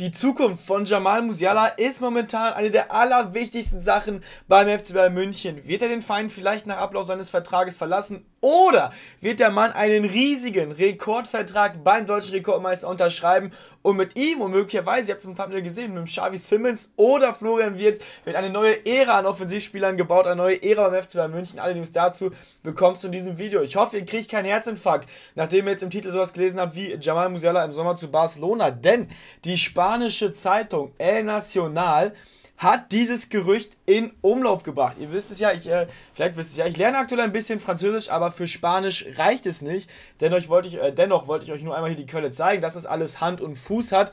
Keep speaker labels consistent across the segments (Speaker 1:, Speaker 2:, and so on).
Speaker 1: Die Zukunft von Jamal Musiala ist momentan eine der allerwichtigsten Sachen beim FC Bayern München. Wird er den Feind vielleicht nach Ablauf seines Vertrages verlassen oder wird der Mann einen riesigen Rekordvertrag beim deutschen Rekordmeister unterschreiben und mit ihm und möglicherweise, ihr habt es im Thumbnail gesehen, mit dem Xavi Simmons oder Florian Wirtz wird eine neue Ära an Offensivspielern gebaut, eine neue Ära beim FC Bayern München. Alle News dazu bekommst du in diesem Video. Ich hoffe, ihr kriegt keinen Herzinfarkt, nachdem ihr jetzt im Titel sowas gelesen habt wie Jamal Musiala im Sommer zu Barcelona, denn die spanische Zeitung El Nacional hat dieses Gerücht in Umlauf gebracht. Ihr wisst es ja, ich, äh, vielleicht wisst es ja, ich lerne aktuell ein bisschen Französisch, aber für Spanisch reicht es nicht. Dennoch wollte ich, äh, dennoch wollte ich euch nur einmal hier die Quelle zeigen, dass es alles Hand und Fuß hat.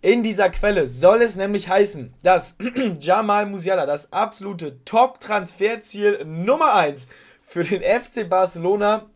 Speaker 1: In dieser Quelle soll es nämlich heißen, dass Jamal Musiala das absolute Top-Transferziel Nummer 1 für den FC Barcelona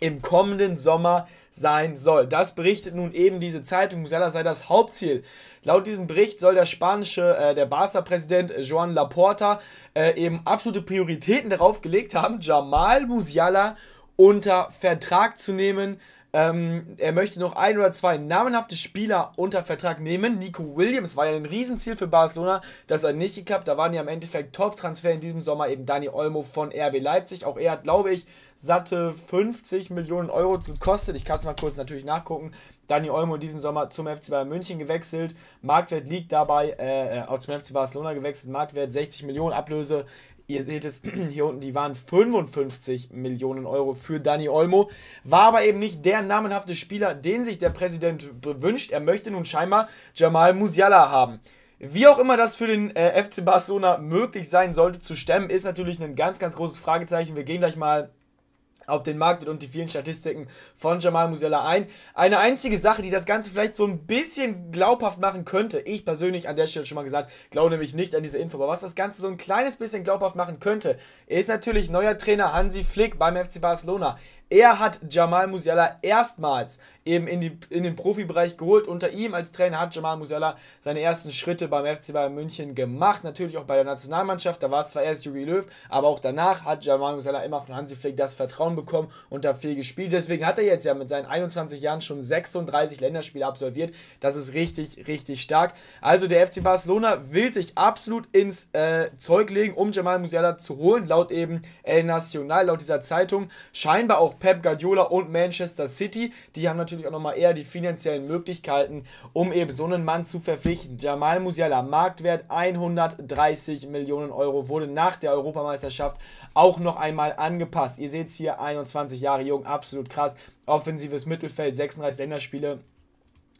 Speaker 1: im kommenden Sommer sein soll. Das berichtet nun eben diese Zeitung. Musiala sei das Hauptziel. Laut diesem Bericht soll der spanische, äh, der Barca-Präsident Joan Laporta äh, eben absolute Prioritäten darauf gelegt haben, Jamal Musiala unter Vertrag zu nehmen. Ähm, er möchte noch ein oder zwei namenhafte Spieler unter Vertrag nehmen. Nico Williams war ja ein Riesenziel für Barcelona. Das hat nicht geklappt. Da waren ja im Endeffekt Top-Transfer in diesem Sommer eben Dani Olmo von RB Leipzig. Auch er hat, glaube ich, satte 50 Millionen Euro gekostet. Ich kann es mal kurz natürlich nachgucken. Dani Olmo in diesem Sommer zum FC Bayern München gewechselt. Marktwert liegt dabei, äh, äh auch zum FC Barcelona gewechselt. Marktwert 60 Millionen Ablöse ihr seht es hier unten, die waren 55 Millionen Euro für Dani Olmo. War aber eben nicht der namenhafte Spieler, den sich der Präsident wünscht. Er möchte nun scheinbar Jamal Musiala haben. Wie auch immer das für den äh, FC Barcelona möglich sein sollte zu stemmen, ist natürlich ein ganz, ganz großes Fragezeichen. Wir gehen gleich mal auf den Markt und die vielen Statistiken von Jamal Musiala ein. Eine einzige Sache, die das Ganze vielleicht so ein bisschen glaubhaft machen könnte, ich persönlich an der Stelle schon mal gesagt, glaube nämlich nicht an diese Info, aber was das Ganze so ein kleines bisschen glaubhaft machen könnte, ist natürlich neuer Trainer Hansi Flick beim FC Barcelona. Er hat Jamal Musiala erstmals eben in, die, in den Profibereich geholt. Unter ihm als Trainer hat Jamal Musiala seine ersten Schritte beim FC Bayern München gemacht. Natürlich auch bei der Nationalmannschaft. Da war es zwar erst Jogi Löw, aber auch danach hat Jamal Musiala immer von Hansi Flick das Vertrauen bekommen und da viel gespielt. Deswegen hat er jetzt ja mit seinen 21 Jahren schon 36 Länderspiele absolviert. Das ist richtig, richtig stark. Also der FC Barcelona will sich absolut ins äh, Zeug legen, um Jamal Musiala zu holen. Laut eben El Nacional, laut dieser Zeitung. Scheinbar auch auch Pep Guardiola und Manchester City. Die haben natürlich auch nochmal eher die finanziellen Möglichkeiten, um eben so einen Mann zu verpflichten. Jamal Musiala, Marktwert 130 Millionen Euro, wurde nach der Europameisterschaft auch noch einmal angepasst. Ihr seht es hier, 21 Jahre jung, absolut krass. Offensives Mittelfeld, 36 Länderspiele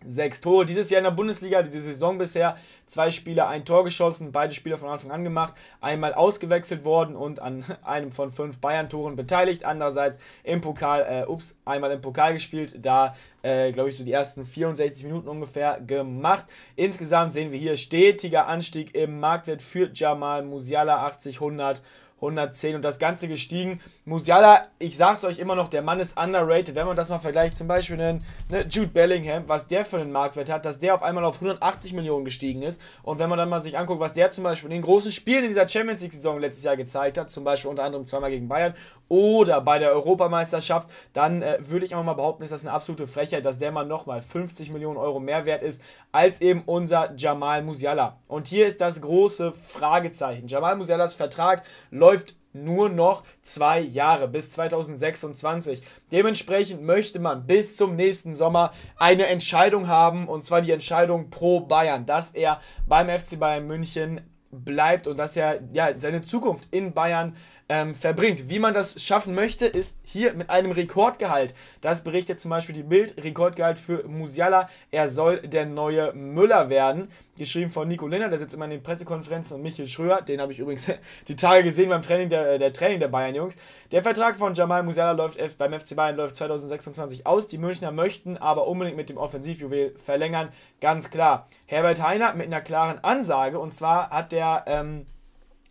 Speaker 1: Sechs Tore dieses Jahr in der Bundesliga, diese Saison bisher. Zwei Spieler, ein Tor geschossen, beide Spieler von Anfang an gemacht, einmal ausgewechselt worden und an einem von fünf Bayern-Toren beteiligt. Andererseits im Pokal, äh, ups, einmal im Pokal gespielt, da äh, glaube ich so die ersten 64 Minuten ungefähr gemacht. Insgesamt sehen wir hier stetiger Anstieg im Marktwert für Jamal Musiala 80, 100 110 und das Ganze gestiegen. Musiala, ich sag's euch immer noch, der Mann ist underrated. Wenn man das mal vergleicht, zum Beispiel einen, ne, Jude Bellingham, was der für einen Marktwert hat, dass der auf einmal auf 180 Millionen gestiegen ist. Und wenn man dann mal sich anguckt, was der zum Beispiel in den großen Spielen in dieser Champions League-Saison letztes Jahr gezeigt hat, zum Beispiel unter anderem zweimal gegen Bayern oder bei der Europameisterschaft, dann äh, würde ich auch mal behaupten, ist das eine absolute Frechheit, dass der Mann nochmal 50 Millionen Euro mehr wert ist als eben unser Jamal Musiala. Und hier ist das große Fragezeichen. Jamal Musialas Vertrag läuft läuft nur noch zwei Jahre bis 2026. Dementsprechend möchte man bis zum nächsten Sommer eine Entscheidung haben und zwar die Entscheidung pro Bayern, dass er beim FC Bayern München bleibt und dass er ja, seine Zukunft in Bayern ähm, verbringt. Wie man das schaffen möchte, ist hier mit einem Rekordgehalt. Das berichtet zum Beispiel die Bild. Rekordgehalt für Musiala. Er soll der neue Müller werden. Geschrieben von Nico Linner, der sitzt immer in den Pressekonferenzen und Michael Schröer. Den habe ich übrigens die Tage gesehen beim Training der, äh, der Training der Bayern Jungs. Der Vertrag von Jamal Musiala läuft beim FC Bayern läuft 2026 aus. Die Münchner möchten aber unbedingt mit dem Offensivjuwel verlängern. Ganz klar. Herbert Heiner mit einer klaren Ansage. Und zwar hat der ähm,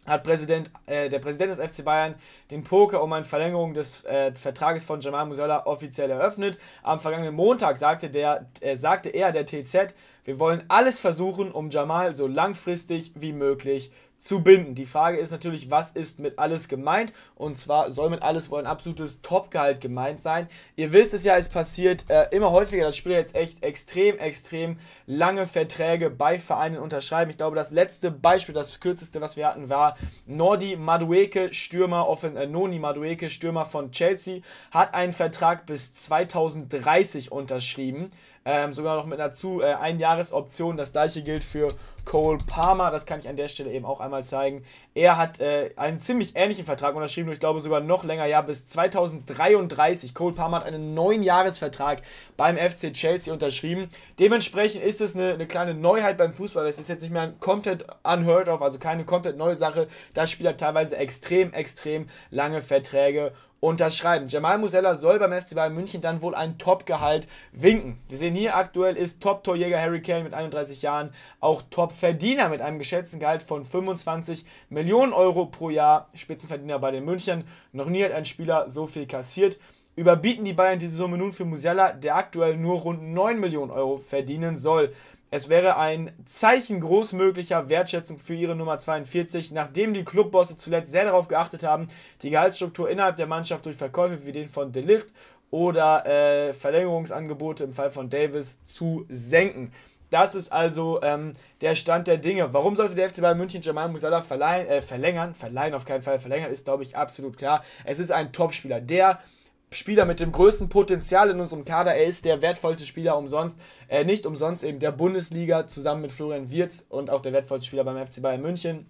Speaker 1: hat Präsident, äh, der Präsident des FC Bayern den Poker um eine Verlängerung des äh, Vertrages von Jamal Musella offiziell eröffnet. Am vergangenen Montag sagte, der, äh, sagte er der TZ, wir wollen alles versuchen, um Jamal so langfristig wie möglich zu binden. Die Frage ist natürlich, was ist mit alles gemeint? Und zwar soll mit alles wohl ein absolutes Topgehalt gemeint sein. Ihr wisst es ja, es passiert äh, immer häufiger, dass Spieler jetzt echt extrem, extrem lange Verträge bei Vereinen unterschreiben. Ich glaube, das letzte Beispiel, das kürzeste, was wir hatten, war Nordi Madueke, Stürmer, offen, äh, Noni Madueke, Stürmer von Chelsea, hat einen Vertrag bis 2030 unterschrieben. Ähm, sogar noch mit einer zu äh, Einjahresoption. Das gleiche gilt für Cole Palmer. Das kann ich an der Stelle eben auch einmal zeigen. Er hat äh, einen ziemlich ähnlichen Vertrag unterschrieben, ich glaube sogar noch länger, ja, bis 2033. Cole Palmer hat einen neuen Jahresvertrag beim FC Chelsea unterschrieben. Dementsprechend ist es eine, eine kleine Neuheit beim Fußball. Es ist jetzt nicht mehr ein komplett unheard of, also keine komplett neue Sache. Das Spieler teilweise extrem, extrem lange Verträge unterschreiben. Jamal Musella soll beim FC Bayern München dann wohl ein Top-Gehalt winken. Wir sehen hier aktuell ist Top-Torjäger Harry Kane mit 31 Jahren auch Top-Verdiener mit einem geschätzten Gehalt von 25 Millionen Euro pro Jahr. Spitzenverdiener bei den München. Noch nie hat ein Spieler so viel kassiert überbieten die Bayern diese Summe nun für Musiala, der aktuell nur rund 9 Millionen Euro verdienen soll. Es wäre ein Zeichen großmöglicher Wertschätzung für ihre Nummer 42, nachdem die Clubbosse zuletzt sehr darauf geachtet haben, die Gehaltsstruktur innerhalb der Mannschaft durch Verkäufe wie den von Delicht oder äh, Verlängerungsangebote im Fall von Davis zu senken. Das ist also ähm, der Stand der Dinge. Warum sollte der FC Bayern München Jamal Musiala verleihen, äh, verlängern? Verleihen auf keinen Fall. Verlängern ist, glaube ich, absolut klar. Es ist ein Topspieler, der Spieler mit dem größten Potenzial in unserem Kader. Er ist der wertvollste Spieler umsonst, äh, nicht umsonst eben der Bundesliga zusammen mit Florian Wirz und auch der wertvollste Spieler beim FC Bayern München.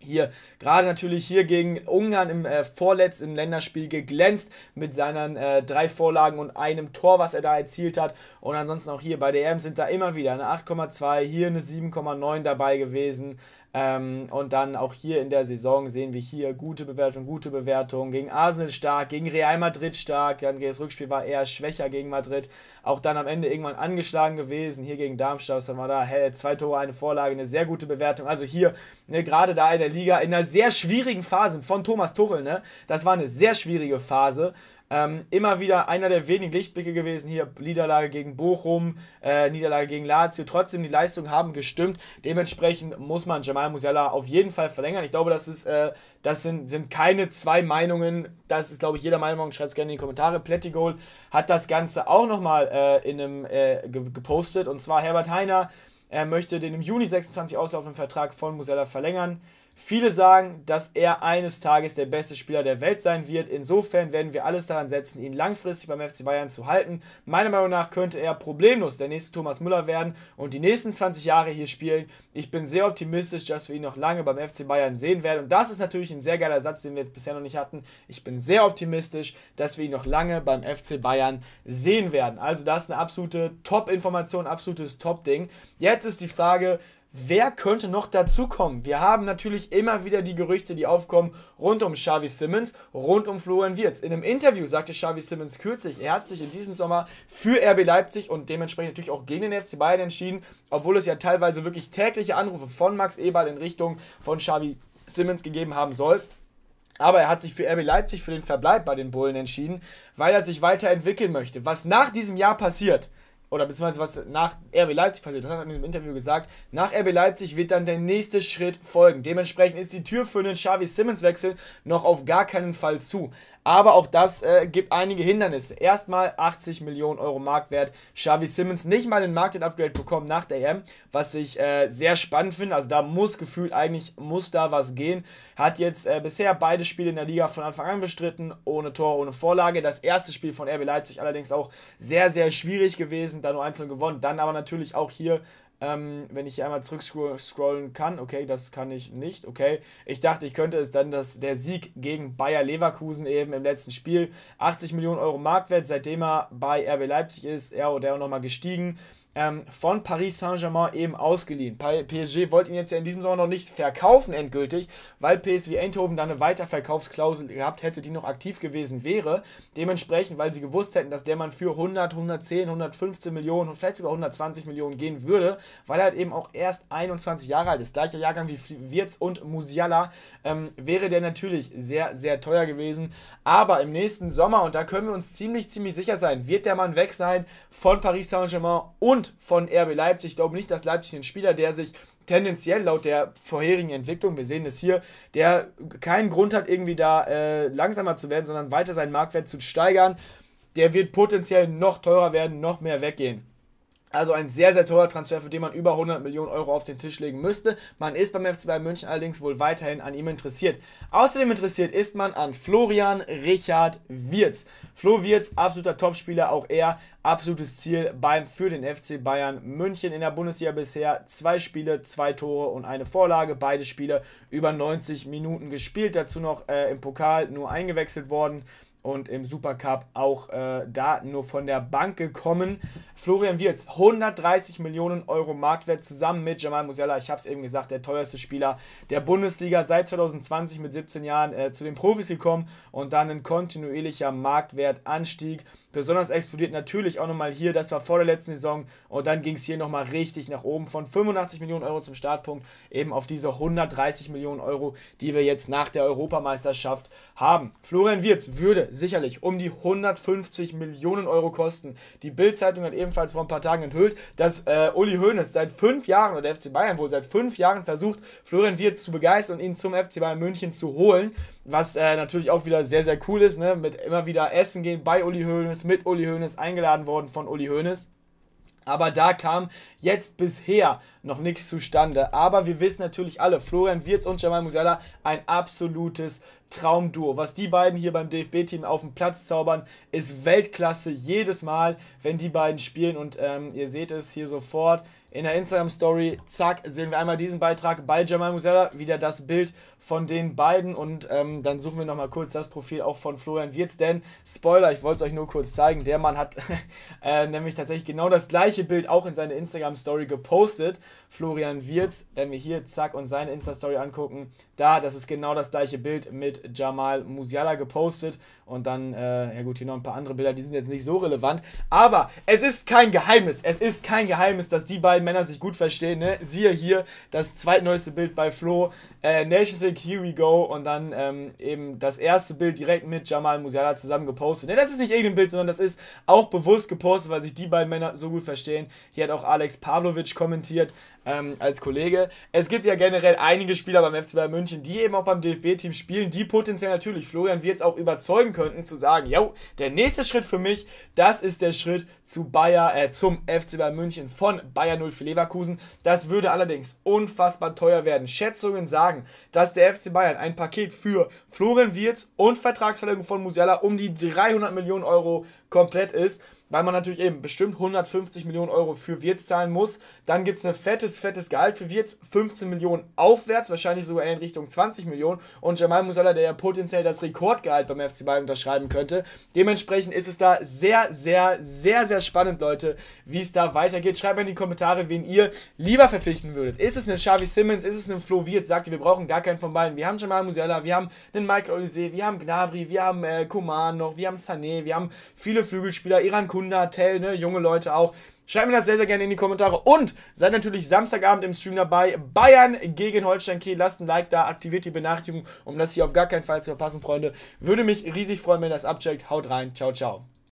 Speaker 1: Hier, gerade natürlich hier gegen Ungarn im äh, vorletzten Länderspiel geglänzt mit seinen äh, drei Vorlagen und einem Tor, was er da erzielt hat. Und ansonsten auch hier bei der EM sind da immer wieder eine 8,2, hier eine 7,9 dabei gewesen. Ähm, und dann auch hier in der Saison sehen wir hier gute Bewertung, gute Bewertung. Gegen Arsenal stark, gegen Real Madrid stark. Dann das Rückspiel war eher schwächer gegen Madrid. Auch dann am Ende irgendwann angeschlagen gewesen. Hier gegen Darmstadt, dann war da, hey, zwei Tore, eine Vorlage, eine sehr gute Bewertung. Also hier, ne, gerade da in der Liga, in einer sehr schwierigen Phase von Thomas Tuchel, ne? Das war eine sehr schwierige Phase. Ähm, immer wieder einer der wenigen Lichtblicke gewesen hier. Niederlage gegen Bochum, äh, Niederlage gegen Lazio. Trotzdem, die Leistungen haben gestimmt. Dementsprechend muss man Jamal Musiala auf jeden Fall verlängern. Ich glaube, das, ist, äh, das sind, sind keine zwei Meinungen. Das ist, glaube ich, jeder Meinung. Schreibt es gerne in die Kommentare. Plettigol hat das Ganze auch nochmal äh, in einem äh, gepostet. Und zwar Herbert Heiner. Er möchte den im Juni 26 auslaufenden Vertrag von Musella verlängern. Viele sagen, dass er eines Tages der beste Spieler der Welt sein wird. Insofern werden wir alles daran setzen, ihn langfristig beim FC Bayern zu halten. Meiner Meinung nach könnte er problemlos der nächste Thomas Müller werden und die nächsten 20 Jahre hier spielen. Ich bin sehr optimistisch, dass wir ihn noch lange beim FC Bayern sehen werden. Und das ist natürlich ein sehr geiler Satz, den wir jetzt bisher noch nicht hatten. Ich bin sehr optimistisch, dass wir ihn noch lange beim FC Bayern sehen werden. Also das ist eine absolute Top-Information, absolutes Top-Ding. Jetzt ist die Frage, Wer könnte noch dazukommen? Wir haben natürlich immer wieder die Gerüchte, die aufkommen rund um Xavi Simmons, rund um Florian Wirz. In einem Interview sagte Xavi Simmons kürzlich, er hat sich in diesem Sommer für RB Leipzig und dementsprechend natürlich auch gegen den FC Bayern entschieden, obwohl es ja teilweise wirklich tägliche Anrufe von Max Eberl in Richtung von Xavi Simmons gegeben haben soll. Aber er hat sich für RB Leipzig für den Verbleib bei den Bullen entschieden, weil er sich weiterentwickeln möchte. Was nach diesem Jahr passiert, oder beziehungsweise was nach RB Leipzig passiert, das hat er in diesem Interview gesagt, nach RB Leipzig wird dann der nächste Schritt folgen. Dementsprechend ist die Tür für einen Xavi Simmons-Wechsel noch auf gar keinen Fall zu. Aber auch das äh, gibt einige Hindernisse. Erstmal 80 Millionen Euro Marktwert. Xavi Simmons nicht mal den Marktwert-Upgrade bekommen nach der EM, was ich äh, sehr spannend finde. Also da muss gefühlt eigentlich, muss da was gehen. Hat jetzt äh, bisher beide Spiele in der Liga von Anfang an bestritten, ohne Tor, ohne Vorlage. Das erste Spiel von RB Leipzig allerdings auch sehr, sehr schwierig gewesen, da nur einzeln gewonnen. Dann aber natürlich auch hier ähm, wenn ich hier einmal zurückscrollen kann, okay, das kann ich nicht, okay. Ich dachte, ich könnte es dann, dass der Sieg gegen Bayer Leverkusen eben im letzten Spiel, 80 Millionen Euro Marktwert, seitdem er bei RB Leipzig ist, er oder er nochmal gestiegen ähm, von Paris Saint-Germain eben ausgeliehen. PSG wollte ihn jetzt ja in diesem Sommer noch nicht verkaufen endgültig, weil PSV Eindhoven da eine Weiterverkaufsklausel gehabt hätte, die noch aktiv gewesen wäre. Dementsprechend, weil sie gewusst hätten, dass der Mann für 100, 110, 115 Millionen und vielleicht sogar 120 Millionen gehen würde, weil er halt eben auch erst 21 Jahre alt ist. Gleicher Jahrgang wie Wirtz und Musiala ähm, wäre der natürlich sehr, sehr teuer gewesen. Aber im nächsten Sommer, und da können wir uns ziemlich, ziemlich sicher sein, wird der Mann weg sein von Paris Saint-Germain und von RB Leipzig. Ich glaube nicht, dass Leipzig ein Spieler, der sich tendenziell laut der vorherigen Entwicklung, wir sehen es hier, der keinen Grund hat, irgendwie da äh, langsamer zu werden, sondern weiter seinen Marktwert zu steigern. Der wird potenziell noch teurer werden, noch mehr weggehen. Also ein sehr, sehr teurer Transfer, für den man über 100 Millionen Euro auf den Tisch legen müsste. Man ist beim FC Bayern München allerdings wohl weiterhin an ihm interessiert. Außerdem interessiert ist man an Florian Richard Wirz. Flo Wirz, absoluter Topspieler, auch er absolutes Ziel beim, für den FC Bayern München in der Bundesliga bisher. Zwei Spiele, zwei Tore und eine Vorlage. Beide Spiele über 90 Minuten gespielt. Dazu noch äh, im Pokal nur eingewechselt worden und im Supercup auch äh, da nur von der Bank gekommen. Florian Wirtz, 130 Millionen Euro Marktwert zusammen mit Jamal Musiala, ich habe es eben gesagt, der teuerste Spieler der Bundesliga seit 2020 mit 17 Jahren äh, zu den Profis gekommen und dann ein kontinuierlicher Marktwertanstieg. Besonders explodiert natürlich auch nochmal hier, das war vor der letzten Saison und dann ging es hier nochmal richtig nach oben von 85 Millionen Euro zum Startpunkt eben auf diese 130 Millionen Euro, die wir jetzt nach der Europameisterschaft haben. Florian Wirz würde sicherlich um die 150 Millionen Euro kosten. Die Bild-Zeitung hat ebenfalls vor ein paar Tagen enthüllt, dass äh, Uli Hoeneß seit fünf Jahren oder der FC Bayern wohl seit fünf Jahren versucht, Florian Wirz zu begeistern und ihn zum FC Bayern München zu holen. Was äh, natürlich auch wieder sehr, sehr cool ist, ne? Mit immer wieder Essen gehen bei Uli Hoeneß, mit Uli Hoeneß, eingeladen worden von Uli Hoeneß. Aber da kam jetzt bisher noch nichts zustande. Aber wir wissen natürlich alle, Florian Wirz und Jamal Musella, ein absolutes Traumduo. Was die beiden hier beim DFB-Team auf dem Platz zaubern, ist Weltklasse jedes Mal, wenn die beiden spielen. Und ähm, ihr seht es hier sofort in der Instagram-Story. Zack, sehen wir einmal diesen Beitrag bei Jamal Musella. Wieder das Bild von den beiden. Und ähm, dann suchen wir nochmal kurz das Profil auch von Florian Wirz. Denn, Spoiler, ich wollte es euch nur kurz zeigen, der Mann hat äh, nämlich tatsächlich genau das gleiche Bild auch in seine Instagram-Story gepostet. Florian Wirz, wenn wir hier, zack, und seine Insta-Story angucken, da, das ist genau das gleiche Bild mit Jamal Musiala gepostet und dann, äh, ja gut, hier noch ein paar andere Bilder, die sind jetzt nicht so relevant, aber es ist kein Geheimnis, es ist kein Geheimnis, dass die beiden Männer sich gut verstehen, ne? Siehe hier das zweitneueste Bild bei Flo, äh, Nations League, here we go und dann ähm, eben das erste Bild direkt mit Jamal Musiala zusammen gepostet. Ne, das ist nicht irgendein Bild, sondern das ist auch bewusst gepostet, weil sich die beiden Männer so gut verstehen. Hier hat auch Alex Pavlovic kommentiert ähm, als Kollege. Es gibt ja generell einige Spieler beim FC Bayern München, die eben auch beim DFB-Team spielen, die potenziell natürlich Florian Wirtz auch überzeugen könnten, zu sagen, yo, der nächste Schritt für mich, das ist der Schritt zu Bayer, äh, zum FC Bayern München von Bayern 0 für Leverkusen. Das würde allerdings unfassbar teuer werden. Schätzungen sagen, dass der FC Bayern ein Paket für Florian Wirtz und Vertragsverlängerung von Musiala um die 300 Millionen Euro komplett ist weil man natürlich eben bestimmt 150 Millionen Euro für Wirtz zahlen muss. Dann gibt es ein fettes, fettes Gehalt für Wirtz, 15 Millionen aufwärts, wahrscheinlich sogar in Richtung 20 Millionen. Und Jamal Musala, der ja potenziell das Rekordgehalt beim FC Bayern unterschreiben könnte. Dementsprechend ist es da sehr, sehr, sehr, sehr spannend, Leute, wie es da weitergeht. Schreibt mir in die Kommentare, wen ihr lieber verpflichten würdet. Ist es eine Xavi Simmons, ist es ein Flo Wirtz? Sagt ihr, wir brauchen gar keinen von beiden. Wir haben Jamal Musiala, wir haben einen Michael Olise, wir haben Gnabry, wir haben äh, Koman noch, wir haben Sané, wir haben viele Flügelspieler, Iran Kuh Kundatel, ne? junge Leute auch. Schreibt mir das sehr, sehr gerne in die Kommentare. Und seid natürlich Samstagabend im Stream dabei. Bayern gegen Holstein Kiel. Lasst ein Like da, aktiviert die Benachrichtigung, um das hier auf gar keinen Fall zu verpassen, Freunde. Würde mich riesig freuen, wenn ihr das abcheckt. Haut rein. Ciao, ciao.